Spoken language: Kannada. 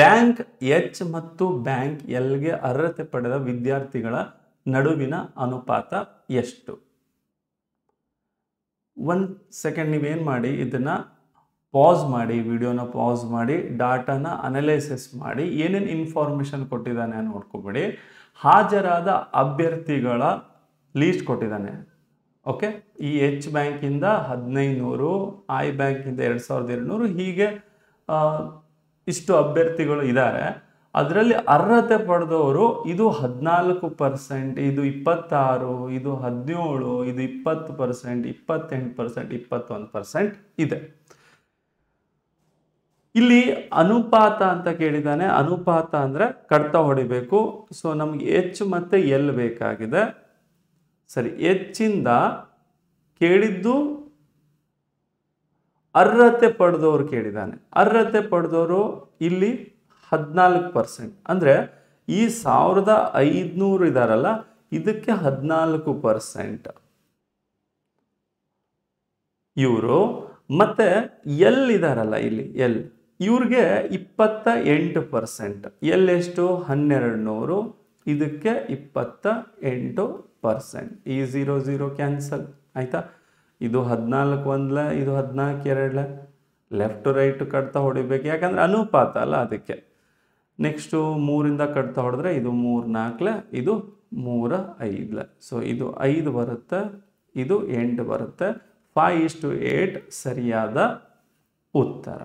ಬ್ಯಾಂಕ್ ಎಚ್ ಮತ್ತು ಬ್ಯಾಂಕ್ ಎಲ್ಗೆ ಅರ್ಹತೆ ಪಡೆದ ವಿದ್ಯಾರ್ಥಿಗಳ ನಡುವಿನ ಅನುಪಾತ ಎಷ್ಟು ಒಂದು ಸೆಕೆಂಡ್ ನೀವೇನು ಮಾಡಿ ಇದನ್ನು ಪಾಸ್ ಮಾಡಿ ವಿಡಿಯೋನ ಪಾಸ್ ಮಾಡಿ ಡಾಟಾನ ಅನಲೈಸಿಸ್ ಮಾಡಿ ಏನೇನು ಇನ್ಫಾರ್ಮೇಷನ್ ಕೊಟ್ಟಿದ್ದಾನೆ ನೋಡ್ಕೊಬೇಡಿ ಹಾಜರಾದ ಅಭ್ಯರ್ಥಿಗಳ ಲೀಸ್ಟ್ ಕೊಟ್ಟಿದ್ದಾನೆ ಓಕೆ ಈ ಎಚ್ ಬ್ಯಾಂಕಿಂದ ಹದಿನೈದು ನೂರು ಐ ಬ್ಯಾಂಕಿಂದ ಎರಡು ಸಾವಿರದ ಎರಡು ಹೀಗೆ ಇಷ್ಟು ಅಭ್ಯರ್ಥಿಗಳು ಇದ್ದಾರೆ ಅದರಲ್ಲಿ ಅರ್ಹತೆ ಪಡೆದವರು ಇದು ಹದಿನಾಲ್ಕು ಪರ್ಸೆಂಟ್ ಇದು ಇಪ್ಪತ್ತಾರು ಇದು ಹದಿನೇಳು ಇದು ಇಪ್ಪತ್ತು ಪರ್ಸೆಂಟ್ ಇಪ್ಪತ್ತೆಂಟು ಪರ್ಸೆಂಟ್ ಇಪ್ಪತ್ತೊಂದು ಪರ್ಸೆಂಟ್ ಇದೆ ಇಲ್ಲಿ ಅನುಪಾತ ಅಂತ ಕೇಳಿದ್ದಾನೆ ಅನುಪಾತ ಅಂದರೆ ಕಡ್ತ ಹೊಡಿಬೇಕು ಸೊ ನಮಗೆ ಎಚ್ ಮತ್ತು ಎಲ್ ಬೇಕಾಗಿದೆ ಸರಿ ಹೆಚ್ಚಿಂದ ಕೇಳಿದ್ದು ಅರ್ಹತೆ ಪಡೆದವ್ರು ಕೇಳಿದ್ದಾನೆ ಅರ್ಹತೆ ಪಡೆದವರು ಇಲ್ಲಿ ಹದಿನಾಲ್ಕು ಪರ್ಸೆಂಟ್ ಅಂದರೆ ಈ ಸಾವಿರದ ಐದುನೂರು ಇದಾರಲ್ಲ ಇದಕ್ಕೆ ಹದಿನಾಲ್ಕು ಪರ್ಸೆಂಟ್ ಇವರು ಮತ್ತೆ ಎಲ್ ಇದಾರಲ್ಲ ಇಲ್ಲಿ ಎಲ್ ಇವ್ರಿಗೆ ಇಪ್ಪತ್ತ ಎಂಟು ಪರ್ಸೆಂಟ್ ಎಲ್ ಎಷ್ಟು ಹನ್ನೆರಡು ನೂರು ಇದಕ್ಕೆ ಇಪ್ಪತ್ತ ಎಂಟು ಪರ್ಸೆಂಟ್ ಈ ಝೀರೋ ಝೀರೋ ಕ್ಯಾನ್ಸಲ್ ಆಯಿತಾ ಇದು ಹದಿನಾಲ್ಕು ಒಂದ್ಲ ಇದು ಹದಿನಾಲ್ಕು ಎರಡ್ಲ ಲೆಫ್ಟ್ ರೈಟ್ ಕಟ್ತಾ ಹೊಡಿಬೇಕು ಯಾಕಂದ್ರೆ ಅನುಪಾತ ಅಲ್ಲ ಅದಕ್ಕೆ ನೆಕ್ಸ್ಟು ಮೂರಿಂದ ಕಟ್ತಾ ಹೊಡೆದ್ರೆ ಇದು ಮೂರು ನಾಲ್ಕಲ ಇದು ಮೂರ ಐದ್ಲ ಸೊ ಇದು ಐದು ಬರುತ್ತೆ ಇದು ಎಂಟು ಬರುತ್ತೆ ಫೈ ಇಷ್ಟು ಏಟ್ ಸರಿಯಾದ ಉತ್ತರ